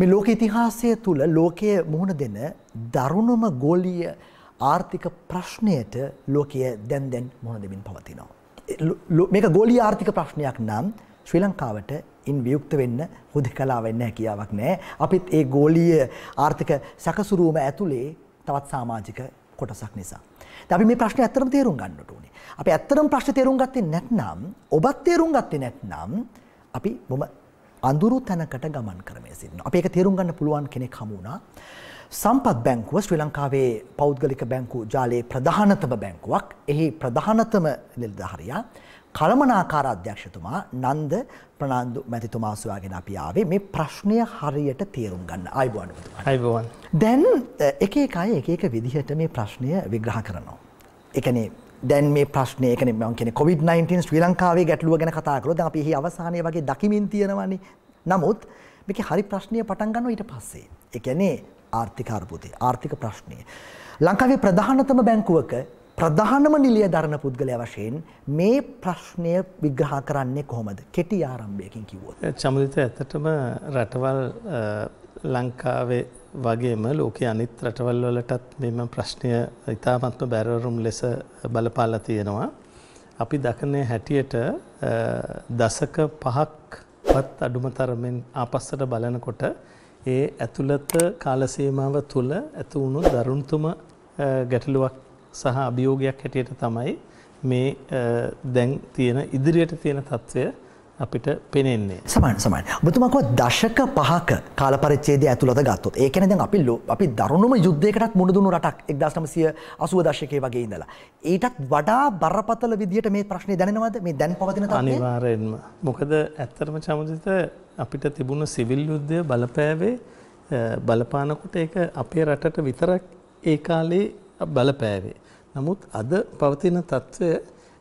මේ ලෝක ඉතිහාසය තුළ ලෝකය මුහුණ දෙන දරුණුම ගෝලීය ආර්ථික ප්‍රශ්නයට ලෝකය දැන් දැන් මුහුණ දෙමින් පවතිනවා. මේක ගෝලීය ආර්ථික ප්‍රශ්නයක් නම් ශ්‍රී ලංකාවට ඉන් වියුක්ත වෙන්න හුදකලා වෙන්න හැකියාවක් නැහැ. අපිත් ඒ ගෝලීය ආර්ථික සැකසුරුවම ඇතුලේ තවත් සමාජික කොටසක් නිසා. අපි මේ ප්‍රශ්නේ ඇත්තටම තේරුම් ගන්නට ඕනේ. අපි ඇත්තටම ප්‍රශ්නේ තේරුම් ගත්තේ නැත්නම් ඔබත් තේරුම් ගත්තේ නැත්නම් අපි බොම අඳුරු තැනකට ගමන් කරමය සින්න. අප ඒක තේරුම් ගන්න පුළුවන් කෙනෙක් හමුණා. සම්පත් බැංකුව ශ්‍රී ලංකාවේ පෞද්ගලික බැංකු ජාලයේ ප්‍රධානතම බැංකුවක් එහි ප්‍රධානතම නිලධහරයා කළමනාකාර අධ්‍යක්ෂතුමා නන්ද ප්‍රනාන්දු මැතිතුමා සොයාගෙන අපි ආවේ මේ ප්‍රශ්නය හරියට තේරුම් ගන්න අයිබෝන් අයිබෝන් දැන් එක එකයි එක එක විදිහට මේ ප්‍රශ්නය විග්‍රහ කරනවා. එකනේ දැන් මේ ප්‍රශ්නය එකන ම කෙන කොවිD-19 ශ්‍රී ලංකාවේ ගැටලුව ගැන කතා කළොත් අපි එහි අවසානය වගේ දකිමින් තියෙනවනේ. නමුත් මේක හරි ප්‍රශ්නය පටන් ගන්නවා ඊට පස්සේ. ඒ කියන්නේ ආර්ථික අර්බුදය, ආර්ථික ප්‍රශ්නය. ලංකාවේ ප්‍රධානතම බැංකුවක ප්‍රධානම නිලිය දරණ පුද්ගලයා වශයෙන් මේ ප්‍රශ්නය විග්‍රහ කරන්නේ කොහොමද? කෙටි ආරම්භයකින් කිව්වොත්. චමදිත ඇත්තටම රටවල් ලංකාවේ වගේම ලෝකයේ අනිත් රටවල් වලටත් මෙම ප්‍රශ්නය ඉතාමත්ම බැරවරුම් ලෙස බලපාලා තියෙනවා. අපි දකින්නේ හැටියට දශක පහක්වත් අඩුම තරමින් ආපස්සට බලනකොට ඒ ඇතුළත කාල සීමාව තුළ ඇති වුණු දරුණුතම ගැටලුවක් සහ අභියෝගයක් හැටියට තමයි මේ දැන් තියෙන ඉදිරියට තියෙන తත්වය අපිට පෙනෙන්නේ. සමන් සමන් ඔබතුමක්ව දශක පහක කාලපරිච්චේදය ඇතුළත ගත්තොත් ඒකැන දැන් අපි ලෝ අපි දරුණුම යුද්ධයකටත් මුණදුණු රටක් එක්දශනමසිය අසුව දශකය වගේ ඉඳලා. ඊටත් වඩා බරපතල විදිට මේ ප්‍රශ්නය දැනවද මේ දැන් පවතින අනිවාරයෙන්ම. මොකද ඇත්තරම චමජත අපිට තිබුණ සිවිල් යුද්ධය බලපෑවේ බලපානකොට ඒක අපේ රටට විතරක් ඒ කාලේ බලපෑවේ. නමුත් අද පවතින තත්ත්වය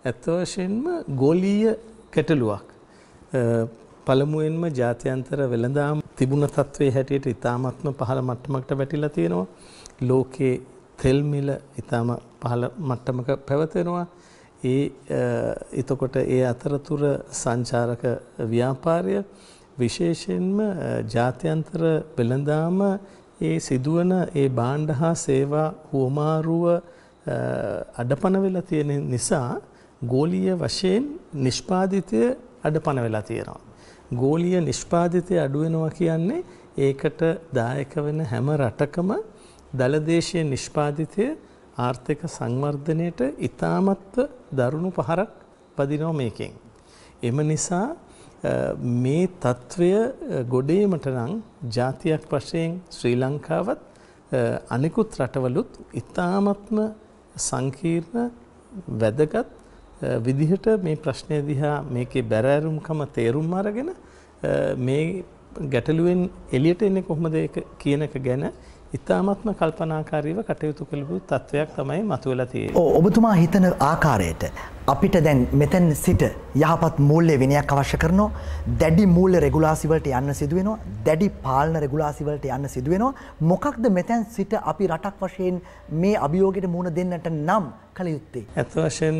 ඇත්ත වශයෙන්ම ගෝලීය කැටලුවක්. පළමුවෙන්ම ජාත්‍යන්තර වෙළඳාම් තිබුණ තත්ත්වයේ හැටියට ඉතාමත්ම පහළ මට්ටමකට වැටිලා තියෙනවා. ලෝකයේ තෙල් මිල ඉතාම පහළ මට්ටමක පැවතෙනවා. ඒ එතකොට ඒ අතරතුර සංචාරක ව්‍යාපාරය විශේෂයෙන්ම ජාත්‍යන්තර වෙළඳාම ඒ සිදුවන ඒ භාණ්ඩ හා සේවා හුවමාරුව අඩපණ වෙලා තියෙන නිසා ගෝලීය වශයෙන් නිෂ්පාදිතය අඩපණ වෙලා තියෙනවා. ගෝලීය නිෂ්පාදිතය අඩු වෙනවා කියන්නේ ඒකට දායක වෙන හැම රටකම දලදේශීය නිෂ්පාදිතය ආර්ථික සංවර්ධනයට ඊටමත් දරුණු පහරක් පදිනවා මේකෙන්. එම නිසා මේ తත්වය ගොඩේමට නම් ජාතියක් වශයෙන් ශ්‍රී ලංකාවත් අනිකුත් රටවලුත් ඊටාත්ම සංකීර්ණ වැදගත් විදිහට මේ ප්‍රශ්නය දිහා මේකේ බැරෑරුම්කම තේරුම් අරගෙන මේ ගැටලුවෙන් එලියට එන්නේ කොහොමද කියන එක ගැන ඉතාමත්ම කල්පනාකාරීව කටයුතු කළපු තත්ත්වයක් තමයි මතුවෙලා තිය. ඔබතුමා හිතන ආකාරයට අපිට දැන් මෙතැන් සිට යහපත් මූල්ලය වෙනයක් අවශ්‍ය කරනවා දැඩි මූල්ල රෙගුලාසිවලට යන්න සිදුවෙනවා දැඩි පාලන රෙගුලාසිවලට යන්න සිදුවෙනවා මොකක්ද මෙතැන් සිට අපි රටක් වශයෙන් මේ අභියෝගයට මුණ දෙන්නට නම් කළ යුත්තේ. ඇත්ත වශයෙන්ම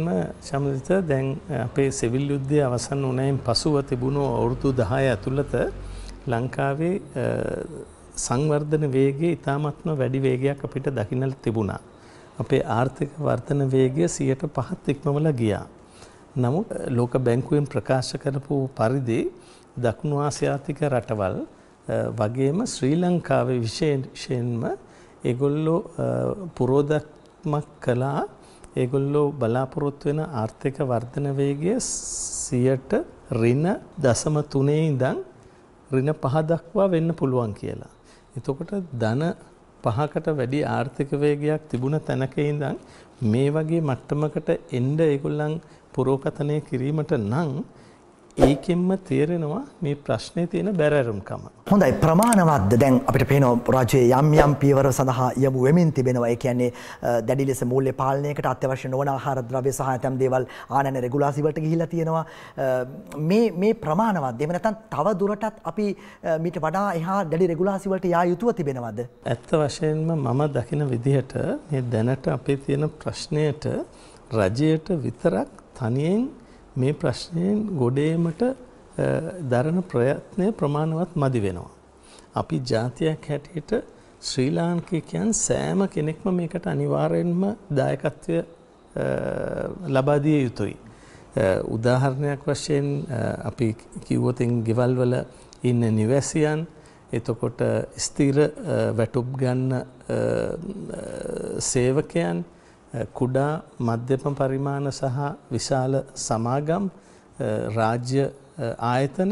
සමදිත දැන් අපේ සෙවිල් යුද්ධය අවසන් උනයින් පසුව තිබුණු අවුරුදු දහය ඇතුළත ලංකාවේ සංවර්ධන වේගය ඉතාමත්ම වැඩි වේගයක් අපිට දකින්න තිබුණා. අපේ ආර්ථික වර්ධන වේගය 105ක් ඉක්මවලා ගියා. නමුත් ලෝක බැංකුවෙන් ප්‍රකාශ කරපු පරිදි දකුණු ආසියාතික රටවල් වගේම ශ්‍රී ලංකාවේ විශේෂයෙන්ම ඒගොල්ලෝ පුරෝදක්මක් කළා ඒගොල්ලෝ බලාපොරොත්තු වෙන ආර්ථික වර්ධන වේගය 100ට ඍණ 0.3 ඉඳන් ඍණ 5 දක්වා වෙන්න පුළුවන් කියලා. එතකොට ධන පහකට වැඩි ආර්ථික වේගයක් තිබුණ තැනක ඉඳන් මේ වගේ මට්ටමකට එන්න ඒගොල්ලන් පුරෝකථනය කිරීමට නම් ඒකෙන්ම තේරෙනවා මේ ප්‍රශ්නේ තියෙන බැරෑරුම්කම. හොඳයි ප්‍රමාණවත්ද දැන් අපිට පේනවා රාජ්‍යයේ යම් යම් පියවර සඳහා යමු වෙමින් තිබෙනවා. ඒ කියන්නේ දැඩි ලෙස මූල්‍ය පාලනයකට අත්‍යවශ්‍ය නොවන ආහාර ද්‍රව්‍ය සහ ඇතම් දේවල් ආනයන රෙගුලාසි වලට ගිහිලා තියෙනවා. මේ මේ ප්‍රමාණවත්ද? එහෙම නැත්නම් තව දුරටත් අපි මීට වඩා එහා දැඩි රෙගුලාසි වලට යා යුතුව තිබෙනවද? ඇත්ත වශයෙන්ම මම දකින විදිහට මේ දැනට අපේ තියෙන ප්‍රශ්නයට රජයට විතරක් තනියෙන් මේ ප්‍රශ්නයෙන් ගොඩේමට දරන ප්‍රයත්නය ප්‍රමාණවත් මදි වෙනවා. අපි ජාතියක් හැටියට ශ්‍රී ලාංකිකයන් සෑම කෙනෙක්ම මේකට අනිවාර්යෙන්ම දායකත්වය ලබා දිය යුතුයි. උදාහරණයක් වශයෙන් අපි කිව්වොතින් ගෙවල්වල ඉන්න නිවැසියන් එතකොට ස්ථිර වැටුප් ගන්න සේවකයන් කුඩා මධ්‍යම පරිමාණ සහ විශාල සමාගම් රාජ්‍ය ආයතන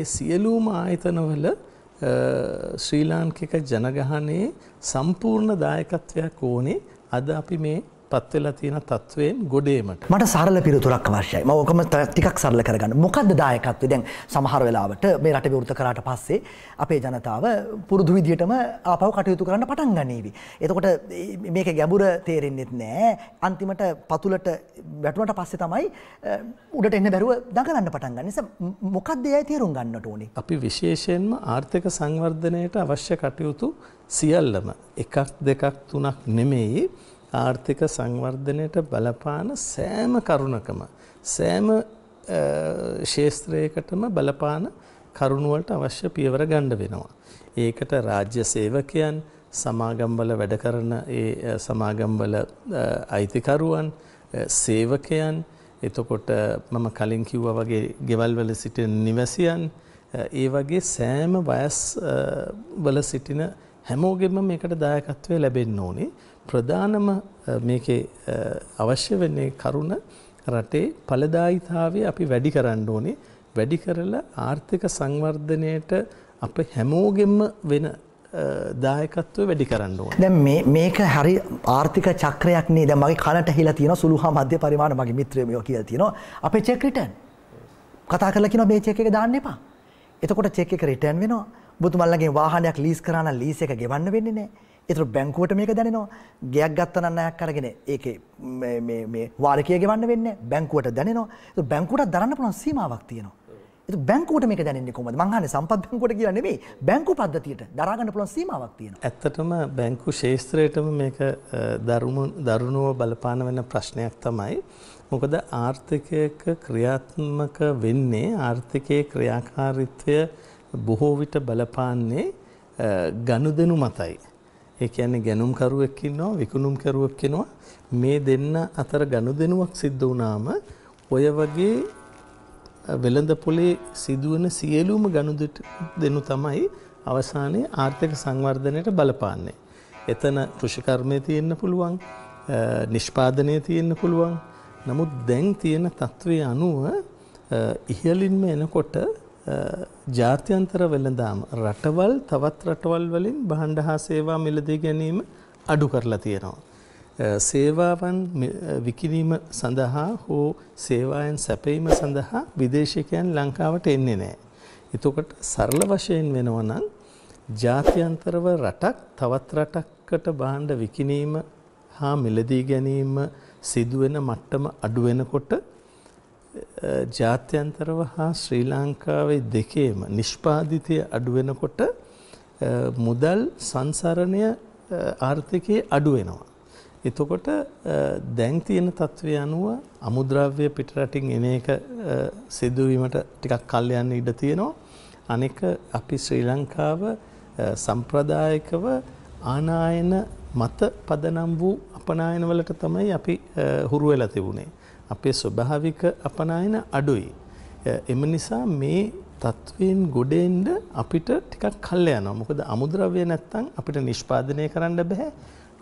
ඒ සියලුම ආයතනවල ශ්‍රී ලාංකික ජනගහනයේ සම්පූර්ණ දායකත්වයක් ඕනේ අද අපි මේ පත්වෙලා තියෙන තත්වයෙන් ගොඩේමට මට සරල පිරතුරක් අවශ්‍යයි මෝකම ටිකක් සරල කරගන්න මොකද දායකත්වේ දැන් සමහර වෙලාවට මේ රට විවෘත කරාට පස්සේ අපේ ජනතාව පුරුදු විදියටම ආපහු කටයුතු කරන්න පටන් ගනීවි. එතකොට මේක ගැඹුර තේරෙන්නෙත් නෑ අන්තිමට පතුලට වැටුණට පස්සේ තමයි උඩට එන්න බැරුව දඟලන්න පටන් ගන්න නිසා මොකක්ද ඒ තේරුම් ගන්නට ඕනේ. අපි විශේෂයෙන්ම ආර්ථික සංවර්ධනයට අවශ්‍ය කටයුතු සියල්ලම එකක් දෙකක් තුනක් නෙමෙයි ආර්ථික සංවර්ධනයට බලපාන සෑම කරුණකම සෑම ශේස්ත්‍රයකටම බලපාන කරුණුවලට අවශ්‍ය පියවර ගණ්ඩ වෙනවා. ඒකට රාජ්‍ය සේවකයන් සමාගම්බල වැඩ කරන ඒ සමාගම්බල අයිතිකරුවන් සේවකයන් එතකොට මම කලින් කිව්ව වගේ ගෙවල්වල සිටින නිවැසියන් ඒ වගේ සෑම වයස් වල සිටින හැමෝගෙම මේකට දායකත්වය ලැබෙන්න ඕනේ ප්‍රධානම මේකේ අවශ්‍ය වෙන්නේ කරුණ රටේ ඵලදායිතාවය අපි වැඩි කරන්න ඕනේ. වැඩි කරලා ආර්ථික සංවර්ධනයට අප හැමෝගෙම වෙන දායකත්ව වැඩි කරන්න ඕන. දැන් මේ මේක හරි ආර්ථික චක්‍රයක් නේ. දැන් මගේ කනට හිලා තියෙනවා සුළු හා මධ්‍ය පරිමාණ මගේ මිත්‍රයෝ මේවා කියලා තියෙනවා. අපේ චෙක් රිටර්න් කතා කරලා කියනවා මේ චෙක් එක දාන්න එපා. එතකොට චෙක් එක රිටර්න් වෙනවා. බුදුමල්ලගෙන් වාහනයක් ලීස් කරා නම් ලීස් එක ගෙවන්න වෙන්නේ නැහැ. ඒතර බැංකුවට මේක දැනෙනවා. ගෙයක් ගත්ත නම් ණයක් අරගෙන ඒකේ මේ මේ මේ වාරකය ගෙවන්න වෙන්නේ බැංකුවට දැනෙනවා. ඒතර බැංකුවට දරන්න පුළුවන් සීමාවක් තියෙනවා. ඒත් බැංකුවට මේක දැනෙන්නේ කොහොමද? මං අහන්නේ සම්පත් බැංකුවට කියලා නෙමෙයි. බැංකු පද්ධතියට දරා ගන්න පුළුවන් සීමාවක් තියෙනවා. ඇත්තටම බැංකු ශාස්ත්‍රයටම මේක දරුණු දරුණුව බලපාන වෙන ප්‍රශ්නයක් තමයි. මොකද ආර්ථිකයක ක්‍රියාත්මක වෙන්නේ ආර්ථිකයේ ක්‍රියාකාරීත්වය බොහෝ විට බලපාන්නේ ගනුදෙනු මතයි. ඒ කියන්නේ ගැනුම්කරුවෙක් ඉන්නවා විකුණුම්කරුවෙක් ඉන්නවා මේ දෙන්න අතර ගනුදෙනුවක් සිද්ධ වුණාම ඔය වගේ වෙළඳ පොලේ සිදුවන සියලුම ගනුදෙනු තමයි අවසානයේ ආර්ථික සංවර්ධනයට බලපාන්නේ. එතන කෘෂිකර්මය තියෙන්න පුළුවන් නිෂ්පාදනය තියෙන්න පුළුවන් නමුත් දැන් තියෙන තත්ත්වය අනුව ඉහලින්ම එනකොට ජාත්‍යන්තර වෙළඳාම රටවල් තවත් රටවල් වලින් බහණ්ඩ හා සේවා මිලදී ගැනීම අඩු කරලා තියෙනවා. සේවාවන් විකිණීම සඳහා හෝ සේවායන් සැපයීම සඳහා විදේශිකයන් ලංකාවට එන්නේ නැහැ. එතකොට සරල වශයෙන් වෙනවා නම් ජාත්‍යන්තරව රටක් තවත් රටකට බහණ්ඩ විකිණීම හා මිලදී ගැනීම සිදුවෙන මට්ටම අඩු වෙනකොට ජාත්‍යන්තරව හා ශ්‍රී ලංකාවේ දෙකේම නිෂ්පාදිතය අඩු වෙනකොට මුදල් සංසරණය ආර්ථිකයේ අඩු වෙනවා. එතකොට දැන් තියෙන තත්ත්වය අනුව අමුද්‍රව්‍ය පිටරටින් එන එක සිදුවීමට ටිකක් කල් යන්න ඉඩ තියෙනවා. අනෙක අපි ශ්‍රී ලංකාව සම්ප්‍රදායිකව ආනායන මත පදනම් වූ අපනායනවලට තමයි අපි හුරු වෙලා තිබුණේ. අපේ ස්වභාවික අපනායන අඩුයි. එම නිසා මේ තත්ත්වයෙන් ගොඩෙන්ඩ අපිට ටිකක් කල්ල යනවා මොකද අමුද්‍රව්‍ය නැත්තං අපිට නිෂ්පාදනය කරන්න බැහැ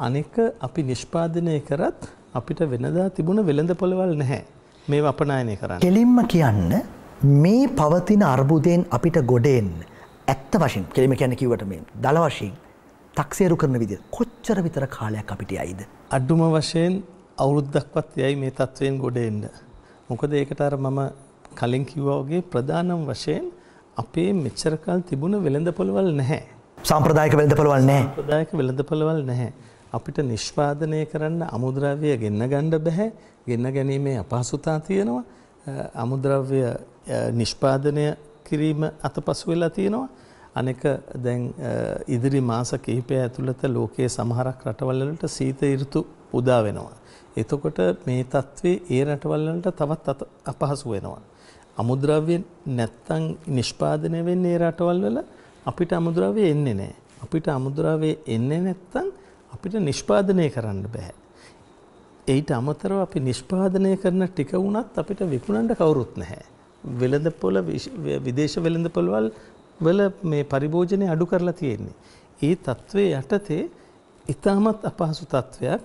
අනෙක අපි නිෂ්පාදනය කරත් අපිට වෙනදා තිබුණ වෙළඳ පොළවල් නැහැ මේ අපනායනය කරන්න. කෙලින්ම කියන්න මේ පවතින අර්බුදයෙන් අපිට ගොඩෙන් ඇත්ත වශයෙන් කෙලිම කියැන කිවට මේ දළ වශයෙන් තක්සේරු කරන විදි කොච්චර විතර කාලයක් අපිට අයිද. අඩ්ඩුම වශයෙන් අවුරුද්දක්වත් යයි මේ තත්වයෙන් ගොඩ එන්න. මොකද ඒකට අර මම කලින් කිව්වා වගේ ප්‍රධානම වශයෙන් අපේ මෙච්චර කල් තිබුණ වෙළඳ පොළවල් නැහැ. සාම්ප්‍රදායික වෙළඳ පොළවල් නැහැ. සාම්ප්‍රදායික වෙළඳ පොළවල් නැහැ. අපිට නිෂ්පාදනය කරන්න අමුද්‍රව්‍ය ගෙන්න ගන්න බෑ. ගෙන්න ගැනීමේ අපහසුතා තියෙනවා. අමුද්‍රව්‍ය නිෂ්පාදනය කිරීම අතපසු වෙලා තියෙනවා. අනෙක දැන් ඉදිරි මාස කිහිපය ඇතුළත ලෝකයේ සමහරක් රටවල්වලට සීත ඍතු උදා වෙනවා. එතකොට මේ தત્ත්වයේ ඒ රටවල් වලට තවත් අපහසු වෙනවා. අමුද්‍රව්‍ය නැත්තම් නිෂ්පාදනය වෙන්නේ ඒ රටවල් වල අපිට අමුද්‍රව්‍ය එන්නේ නැහැ. අපිට අමුද්‍රව්‍ය එන්නේ නැත්තම් අපිට නිෂ්පාදනය කරන්න බෑ. ඊට අමතරව අපි නිෂ්පාදනය කරන ටික වුණත් අපිට විකුණන්න කවුරුත් නැහැ. වෙළඳපොළ විදේශ වෙළඳපොළවල් වල මේ පරිභෝජනය අඩු කරලා තියෙන්නේ. ඒ తත්වයේ යටතේ ඊටමත් අපහසු తත්වයක්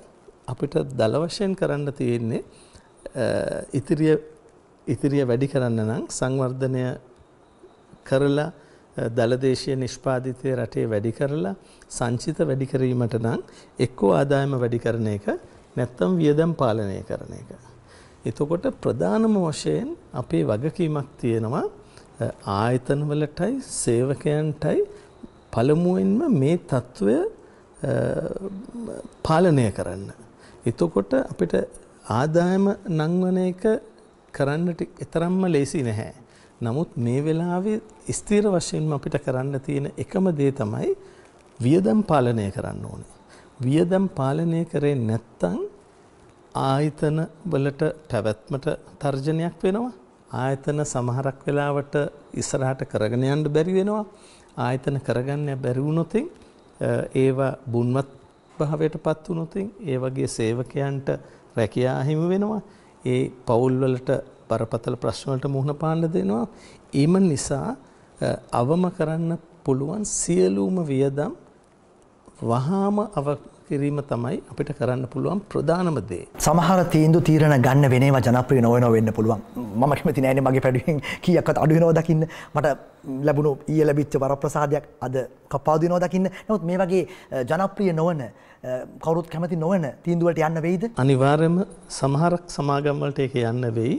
අපිට දල වශයෙන් කරන්න තියෙන්නේ ඉතිරිය ඉතිරිය වැඩි කරන්න නම් සංවර්ධනය කරලා දලදේශය නිෂ්පාධිතය රටේ වැඩි කරලා සංචිත වැඩිකරීමට නම් එක්කෝ ආදායම වැඩි කරන එක නැත්තම් වියදම් පාලනය කරන එක. එතකොට ප්‍රධානම වශයෙන් අපේ වගකීමක් තියෙනවා ආයතනවලටයි සේවකයන්ටයි පළමුවෙන්ම මේ තත්ත්වය පාලනය කරන්න. එතකොට අපිට ආදායම නංවන එක කරන්නට එතරම්ම ලේසි නැහැ. නමුත් මේ වෙලාවේ ස්ථීර වශයෙන්ම අපිට කරන්න තියෙන එකම දේ තමයි වියදම් පාලනය කරන්න ඕනේ. වියදම් පාලනය කරේ නැත්තම් ආයතන වලට පැවැත්මට තර්ජනයක් වෙනවා. ආයතන සමහරක් වෙලාවට ඉස්සරහට කරගෙන යන්න බැරි වෙනවා. ආයතන කරගන්න බැරි වුණොතින් ඒවා බුන්වත් භාවයටපත් වුණොත් ඒ වගේ සේවකයන්ට රැකියා හිමි වෙනවා. ඒ පවුල්වලට බරපතල ප්‍රශ්න වලට මුහුණ පාන්න දෙනවා. ඊම නිසා අවම කරන්න පුළුවන් සියලුම වියදම් වහාම කිරීම තමයි අපිට කරන්න පුළුවන් ප්‍රධානම දේ. සමහර තීන්දු තීරණ ගන්න වෙනේම ජනප්‍රිය නොවනව වෙන්න පුළුවන්. මම කැමති නෑනේ මගේ පැඩුවෙන් කීයක්වත් අඩු වෙනව දකින්න. මට ලැබුණු ඊයේ ලැබිච්ච වරප්‍රසාදයක් අද කපාදු වෙනව දකින්න. නමුත් මේ වගේ ජනප්‍රිය නොවන කවුරුත් කැමති නොවන තීන්දුවලට යන්න වෙයිද? අනිවාර්යයෙන්ම සමහරක් සමාගම් වලට ඒක යන්න වෙයි.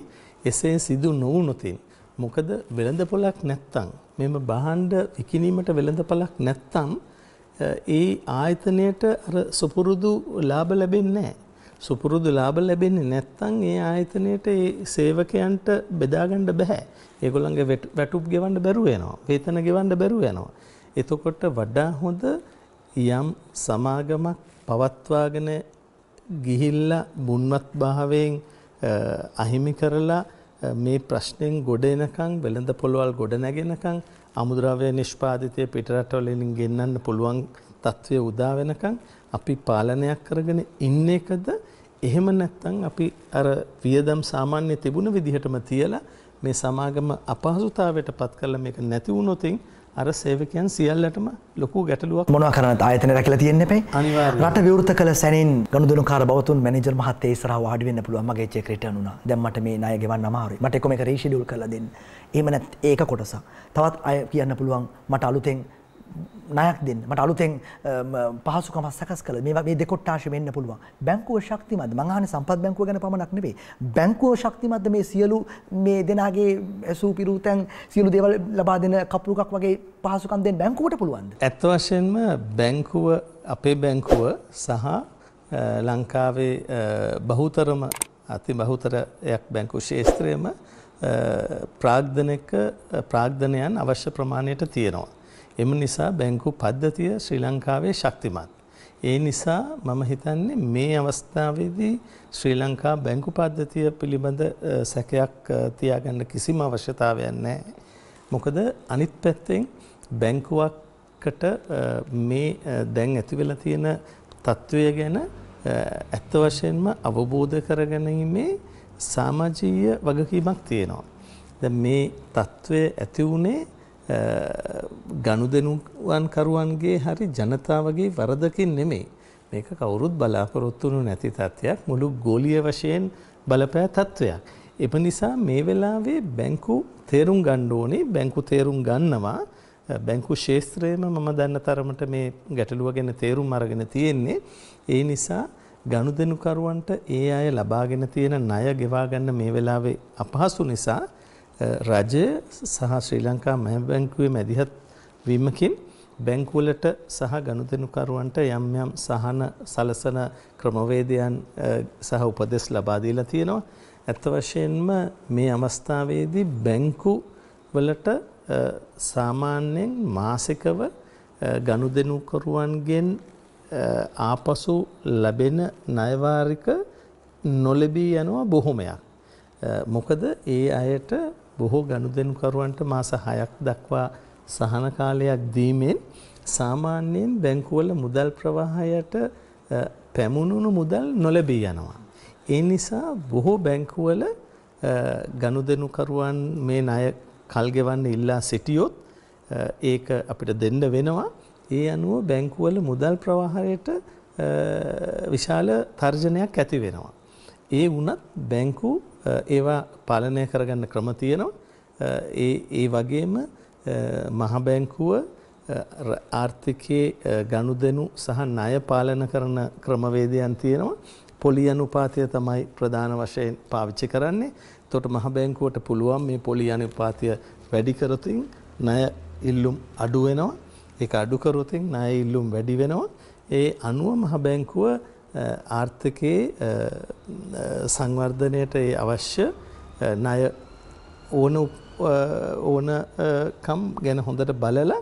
එසේ සිදු නොවුනොතින් මොකද වෙළඳපොලක් නැත්තම් මෙම බහණ්ඩ විකිණීමට වෙළඳපොලක් නැත්තම් ඒ ආයතනයට අර සුපුරුදු ලාභ ලැබෙන්නේ නැහැ. සුපුරුදු ලාභ ලැබෙන්නේ නැත්නම් ඒ ආයතනයට ඒ සේවකයන්ට බෙදා ගන්න බෑ. ඒගොල්ලන්ගේ වැටුප් ගෙවන්න බැරුව යනවා. වේතන ගෙවන්න බැරුව යනවා. එතකොට වඩා හොඳ යම් සමාගමක් පවත්වාගෙන ගිහිල්ලා මුන්වත් භාවයෙන් අහිමි කරලා මේ ප්‍රශ්නයෙන් ගොඩ එනකං වෙළඳ පොළොවල් ගොඩ නැගෙනකං අමුද්‍රව්‍ය නිෂ්පාධිතය පිටරටවලින් ගෙන්න්න පුළුවන් තත්ත්වය උදා වෙනකං අපි පාලනයක් කරගෙන ඉන්න එකද එහෙම නැත්තං අපි අර වියදම් සාමාන්‍ය තිබුණ විදිහටම තියලා මේ සමාගම අපහසුතාවයට පත් කරලා මේක නැති වුණොතින් අර සේවකයන් සියල්ලටම ලොකු ගැටලුවක් මොනවා කරන්න ආයතන රැකලා තියෙන්න එපේ. රට විවෘත කළ සැනින් ගනුදෙනුකාර බවතුන් මැනේජර් මහත්තයා ඉස්සරහා වාඩි වෙන්න පුළුවන් මගේ චෙක් රිටර්න් වුණා. දැන් මට මේ ණය ගෙවන්න අමාරුයි. මට එක්ක මේක රීෂෙඩියුල් කරලා දෙන්න. එහෙම නැත් ඒක කොටසක්. තවත් අය කියන්න පුළුවන් මට අලුතෙන් නයක් දෙන්න මට අලුතෙන් පහසුකමක් සකස් කළ මේ මේ දෙකොට්ටාශ වෙන්න පුළුවන් බැංකුව ශක්තිමත් මංහන සම්පත් බැංකුව ගැන පමණක් නෙවේ බැංකුව ශක්තිමත්ද මේ සියලු මේ දෙනාගේ ඇසූ පිරූතැන් සියලු දේවල් ලබා දෙන කපරුකක් වගේ පහසුකම් දෙෙන් බැංකුවට පුළුවන්ද ඇත්ත වශයෙන්ම බැංකුව අපේ බැංකුව සහ ලංකාවේ බහුතරම අති බහුතරයක් බැංකු ශේස්ත්‍රයම ප්‍රාග්ධනක ප්‍රාග්ධනයන් අවශ්‍ය ප්‍රමාණයට තියෙනවා. එම නිසා බැංකු පද්ධතිය ශ්‍රී ලංකාවේ ශක්තිමත්. ඒ නිසා මම හිතන්නේ මේ අවස්ථාවේදී ශ්‍රී ලංකා බැංකු පද්ධතිය පිළිබඳ සැකයක් තියාගන්න කිසිම අවශ්‍යතාවයක් නැහැ. මොකද අනිත් පැත්තෙන් බැංකුවක්කට මේ දැන් ඇති වෙලා තියෙන తත්වය ගැන ඇත්ත වශයෙන්ම අවබෝධ කරගැනීමේ සමාජීය වගකීමක් තියෙනවා. දැන් මේ తත්වය ඇති වුණේ ගනුදෙනුවන් කරුවන්ගේ හරි ජනතාවගේ වරදකින් නෙමෙයි. මේක කවුරුත් බලාපොරොත්තුුණු නැති තත්ත්වයක් මුළු ගෝලිය වශයෙන් බලපෑ තත්ත්වයක්. එප නිසා මේ වෙලාවේ බැංකු තේරුම් ගණ්ඩෝනේ බැංකු තේරුම් ගන්නවා බැංකු ශේත්‍රයේම මම දන්න තරමට මේ ගැටලුව ගැන තේරුම් අරගෙන තියෙන්නේ. ඒ නිසා ගනුදෙනුකරුවන්ට ඒ අය ලබාගෙන තියෙන ණය ගෙවා ගන්න මේ වෙලාවේ අපහසු නිසා රජය සහ ශ්‍රී ලංකා මහ බැංකුවේ මැදිහත් වීමකින් බැංකුවලට සහ ගනුදෙනුකරුවන්ට යම් යම් සහන සලසන ක්‍රමවේදයන් සහ උපදෙස් ලබා දීලා තියෙනවා. ඇත්ත වශයෙන්ම මේ අවස්ථාවේදී බැංකු වලට සාමාන්‍යයෙන් මාසිකව ගනුදෙනුකරුවන්ගෙන් ආපසු ලැබෙන ණයවාරික නොලැබී යනවා බොහොමයක්. මොකද ඒ අයට බොහෝ ගනුදෙනුකරුවන්ට මාස 6ක් දක්වා සහන කාලයක් දීමෙන් සාමාන්‍යයෙන් බැංකුවල මුදල් ප්‍රවාහයට පැමුණුණු මුදල් නොලැබී යනවා. ඒ නිසා බොහෝ බැංකුවල ගනුදෙනුකරුවන් මේ ණය කල් ගෙවන්න ඉල්ලා සිටියොත් ඒක අපිට දෙන්න වෙනවා. ඒ අනුව බැංකුවල මුදල් ප්‍රවාහයට විශාල තර්ජනයක් ඇති වෙනවා. ඒ වුණත් බැංකු ඒවා පාලනය කරගන්න ක්‍රම තියෙනවා ඒ ඒ වගේම මහ බැංකුව ආර්ථිකයේ ගනුදෙනු සහ ණය පාලන කරන ක්‍රමවේදයන් තියෙනවා පොලි අනුපාතය තමයි ප්‍රධාන වශයෙන් පාවිච්චි කරන්නේ එතකොට මහ බැංකුවට පුළුවන් මේ පොලි අනුපාතය වැඩි කරතින් ණය ඉල්ලුම් අඩු වෙනවා ඒක අඩු කරොතින් ණය ඉල්ලුම් වැඩි වෙනවා ඒ අනුව මහ බැංකුව ආර්ථිකයේ සංවර්ධනයට ඒ අවශ්‍ය ණය ඕන ඕනකම් ගැන හොඳට බලලා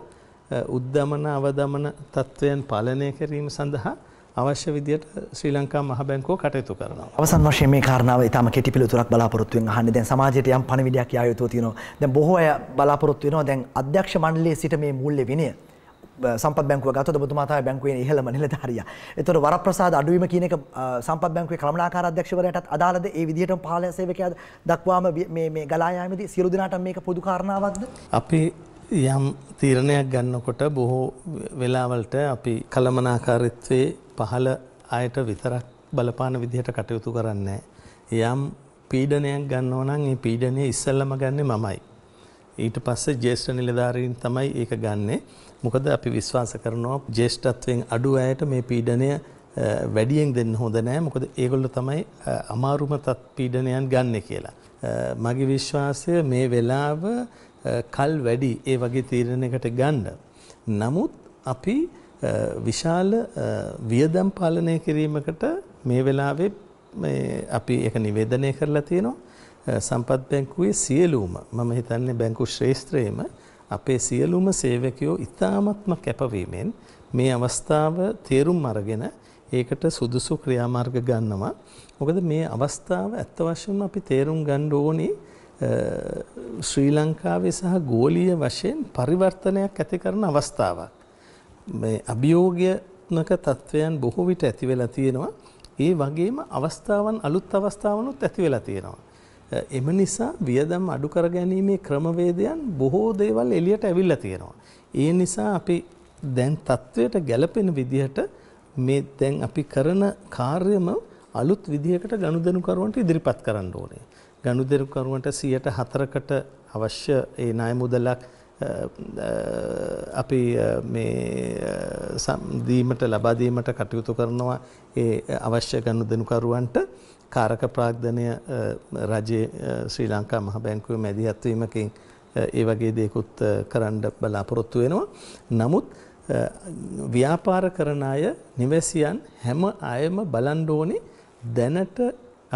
උද්දමන අවදමන තත්ත්වයන් පාලනය කිරීම සඳහා අවශ්‍ය විදියට ශ්‍රී ලංකා මහ බැංකුව කටයුතු කරනවා. අවසන් වශයෙන් මේ කාරණාව ඊටම කෙටි පිළිතුරක් බලාපොරොත්තු වෙන අහන්නේ දැන් සමාජයට යම් පණිවිඩයක් යා යුතුව තියෙනවා. දැන් බොහෝ අය බලාපොරොත්තු වෙනවා දැන් අධ්‍යක්ෂ මණ්ඩලයේ සිට මේ මූල්‍ය විනය සම්පත් බැංකුව ගත්තොත් ඔබතුමා තමයි බැංකුවේ ඉහළම නිලධාරියා. ඒතර වරප්‍රසාද අඩුවීම කියන එක සම්පත් බැංකුවේ කළමනාකාර අධ්‍යක්ෂවරයාටත් අදාළද? ඒ විදිහටම පාලන සේවකයා දක්වාම මේ මේ ගලා යාමේදී සියලු දෙනාටම මේක පොදු කාරණාවක්ද? අපි යම් තීරණයක් ගන්නකොට බොහෝ වෙලාවලට අපි කළමනාකාරීත්වයේ පහළ අයට විතරක් බලපාන විදිහට කටයුතු කරන්නේ යම් පීඩනයක් ගන්නව නම් ඒ පීඩනය ඉස්සෙල්ලම ගන්නෙ මමයි. ඊට පස්සේ ජ්‍යෙෂ්ඨ නිලධාරීන් තමයි ඒක ගන්නේ. මොකද අපි විශ්වාස කරනවා ජේෂ්ඨත්වයෙන් අඩු අයට මේ පීඩනය වැඩියෙන් දෙන්න හොඳ නෑ මොකද ඒගොල්ලෝ තමයි අමාරුම තත් පීඩනයන් ගන්න කියලා. මගේ විශ්වාසය මේ වෙලාව කල් වැඩි ඒ වගේ තීරණයකට ගන්න. නමුත් අපි විශාල වියදම් පාලනය කිරීමකට මේ වෙලාවේ අපි එක නිවේදනය කරලා තියෙනවා සම්පත් බැංකුවේ සියලූම මම හිතන්නේ බැංකු ශ්‍රේෂත්‍රයේම අපේ සියලුම සේවකයෝ ඉතාමත්ම කැපවීමෙන් මේ අවස්ථාව තේරුම් අරගෙන ඒකට සුදුසු ක්‍රියාමාර්ග ගන්නවා. මොකද මේ අවස්ථාව ඇත්ත වශයෙන්ම අපි තේරුම් ගන්න ඕනේ ශ්‍රී ලංකාවේ සහ ගෝලීය වශයෙන් පරිවර්තනයක් ඇති කරන අවස්ථාවක්. මේ අභියෝගයනක තත්ත්වයන් බොහෝ විට ඇති වෙලා තියෙනවා. ඒ වගේම අවස්ථාවන් අලුත් අවස්ථාවනුත් ඇති වෙලා තියෙනවා. එම නිසා වියදම් අඩු කර ගැනීමේ ක්‍රමවේදයන් බොහෝ දේවල් එළියට ඇවිල්ලා තියෙනවා. ඒ නිසා අපි දැන් තත්වයට ගැලපෙන විදිහට මේ දැන් අපි කරන කාර්යම අලුත් විදිහකට ගනුදෙනුකරුවන්ට ඉදිරිපත් කරන්න ඕනේ. ගනුදෙනුකරුවන්ට 104කට අවශ්‍ය ඒ ණය මුදලක් අපි මේ දීමට ලබා දීමට කටයුතු කරනවා ඒ අවශ්‍ය ගනුදෙනුකරුවන්ට කාරක ප්‍රාග්ධනය රජයේ ශ්‍රී ලංකා මහ බැංකුවේ මැදිහත්වීමකින් ඒ වගේ දේකුත් කරන්න බලාපොරොත්තු වෙනවා. නමුත් ව්‍යාපාර කරන අය නිවැසියන් හැම අයම බලන්ඩෝනේ දැනට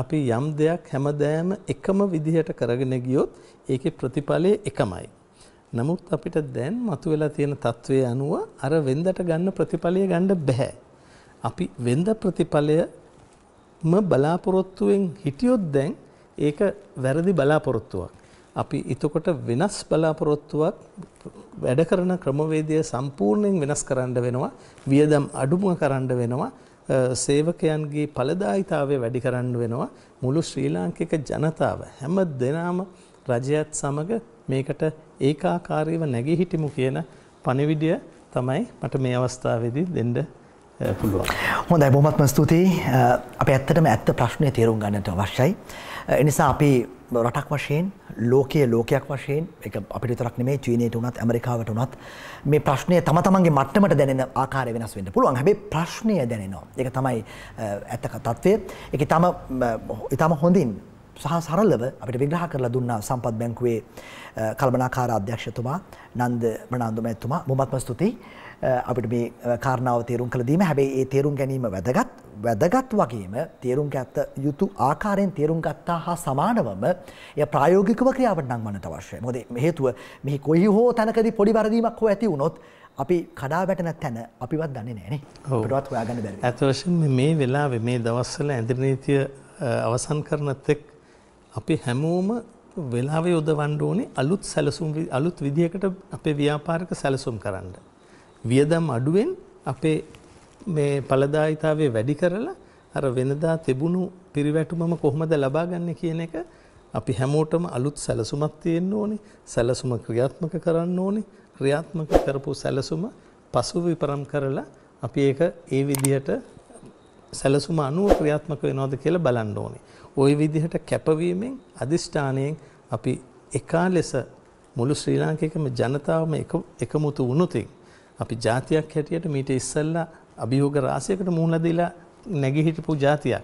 අපි යම් දෙයක් හැමදෑම එකම විදිහට කරගෙන ගියොත් ඒකේ ප්‍රතිඵලය එකමයි. නමුත් අපිට දැන් මතුවෙලා තියෙන තත්ත්වය අනුව අර වෙන්දට ගන්න ප්‍රතිඵලය ගන්න බැහැ. අපි වෙන්ද ප්‍රතිඵලය ම බලාපොරොත්තුවෙන් හිටියොත් දැන් ඒක වැරදි බලාපොරොත්තුවක්. අපි එතකොට වෙනස් බලාපොරොත්තුවක් වැඩ කරන ක්‍රමවේදය සම්පූර්ණයෙන් වෙනස් කරන්න වෙනවා වියදම් අඩුම කරන්න වෙනවා සේවකයන්ගේ පලදායිතාවය වැඩි කරන්න වෙනවා මුළු ශ්‍රී ලාංකික ජනතාව හැම දෙනාම රජයත් සමඟ මේකට ඒකාකාරීව නැගී හිටිමු කියන පණිවිඩිය තමයි මට මේ අවස්ථාවේදී දෙන්න Eh, පුළුවන්. හොඳයි බොමත්ම ස්තුතියි eh, අප ඇත්තටම ඇත්ත ප්‍රශ්නය තේරුම් ගන්නට අවශ්‍යයි. එනිසා eh, අපි රටක් වශයෙන් ලෝකයේ ලෝකයක් වශයෙන් එක අපිට විතරක් නෙමේ චීනයට වුණත් ඇමරිකාවට වුණත් මේ ප්‍රශ්නය තම තමන්ගේ මට්ටමට දැනෙන ආකාරය වෙනස් වෙන්න පුළුවන්. හැබැයි ප්‍රශ්නය දැනෙනවා. ඒක තමයි ඇත්ත තත්ත්වය. ඒක තම ඊටම හොඳින් සහ සරලව අපිට විග්‍රහ කරලා දුන්නා සම්පත් බැංකුවේ කල්පනාකාර අධ්‍යක්ෂතුමා නන්ද මනාන්දු මැතිතුමා බොහොමත්ම ස්තුතියි අපිට මේ කාරණාව තේරුම් කළ දීම හැබැයි ඒ තේරුම් ගැනීම වැදගත් වැදගත් වගේම තේරුම් ගත යුතු ආකාරයෙන් තේරුම් ගත්තා හා සමානවම එය ප්‍රායෝගිකව ක්‍රියාවට නංවන්නට අවශ්‍යයි. මොකද හේතුව මෙහි කොයි හෝ තැනකදී පොඩි වරදීමක් හෝ ඇති වුණොත් අපි කඩා වැටන තැන අපිවත් දන්නේ නෑනේ පටවත් හොයාගන්න බැරි. ඇත වශයෙන් මේ වෙලාවේ මේ දවස්වල ඇඳිරනීතිය අවසන් කරනත් එක් අපි හැමෝම වෙලාව යොදවන්න ඕනේ අලුත් සැලසුම් අලුත් විදිහකට අපේ ව්‍යාපාරික සැලසුම් කරන්න. වියදම් අඩුවෙන් අපේ මේ පළදායිතාවය වැඩි කරලා අර වෙනදා තිබුණු පිරිවැටුමම කොහොමද ලබා ගන්න කියන එක අපි හැමෝටම අලුත් සැලසුමක් තියෙන්න ඕනේ. සැලසුම ක්‍රියාත්මක කරන්න ඕනේ. ක්‍රියාත්මක කරපු සැලසුම පසු විපරම් කරලා අපි ඒක ඒ විදිහට සැලසුම අනුව ක්‍රියාත්මක වෙනවද කියලා බලන්න ඕනේ. ওই විදිහට කැපවීමෙන් අදිෂ්ඨානයෙන් අපි එකා ලෙස මුළු ශ්‍රී ලාංකිකම ජනතාවම එකමුතු වුණොතින් අපි ජාතියක් හැටියට මීට ඉස්සෙල්ලා අභියෝග රාශියකට මුහුණ දීලා නැගී හිටපු ජාතියක්.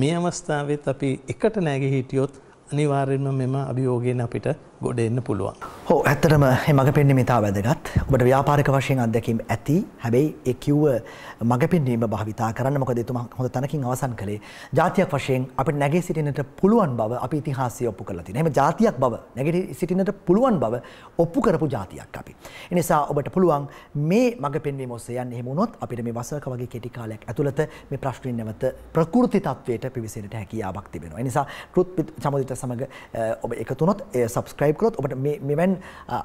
මේ අවස්ථාවෙත් අපි එකට නැගී හිටියොත් අනිවාර්යයෙන්ම මෙම අභියෝගයෙන් අපිට ගොඩ එන්න පුළුවන්. හෝ ඇත්තටම මඟ පෙන්න්නම ඉතා වැදගත් ඔබට ව්‍යාපාරික වශයෙන් අදැකීම් ඇති හැබැයි ඒ කිව්ව මඟ පෙන්වීම භාවිතා කරන්න මොකද එතුමා හොඳ තනකින් අවසන් කළේ ජාතියක් වශයෙන් අප නැගේ සිටිනට පුළුවන් බව අපි ඉතිහාසය ඔප්පු කරලා තියෙනවා. එහෙම ජාතියක් බව නැගී සිටිනට පුළුවන් බව ඔප්පු කරපු ජාතියක් අපි. ඒ නිසා ඔබට පුළුවන් මේ මඟ පෙන්වීම ඔස්සේ යන්න එහෙම වුණොත් අපිට මේ වසරක වගේ කෙටි කාලයක් ඇතුළත මේ ප්‍රශ්නින් නැවත ප්‍රකෘති තත්වයට පිවිසෙන්නට හැකියාවක් තිබෙනවා. ඒ නිසා කෘත් චමදිට සමග ඔබ එකතු වුණොත් සබ්ස්ක්‍රයිබ් සබස්ක්‍රයිබ් කරොත් ඔබට මෙවැන්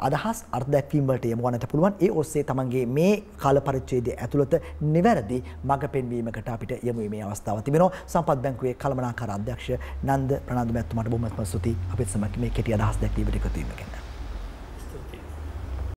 අදහස් අර්ධැක්වීමට යමුවනට පුළුවන් ඒ ඔස්සේ තමන්ගේ මේ කාල පරිච්චේදය ඇතුළත නිවැරදි මඟ පෙන්වීමකට අපිට යමුේ මේ අවස්ථාව තිබෙන සම්පත් බැංකුවේ කළමනා කරාධ්‍යක්ෂ නන්ද ප්‍රනාධ මැත්තුමට බොමත්ම සුති අපිත් සමක් මේ කෙටිය අදහස් දැක්වීමට එකතුීමගෙන.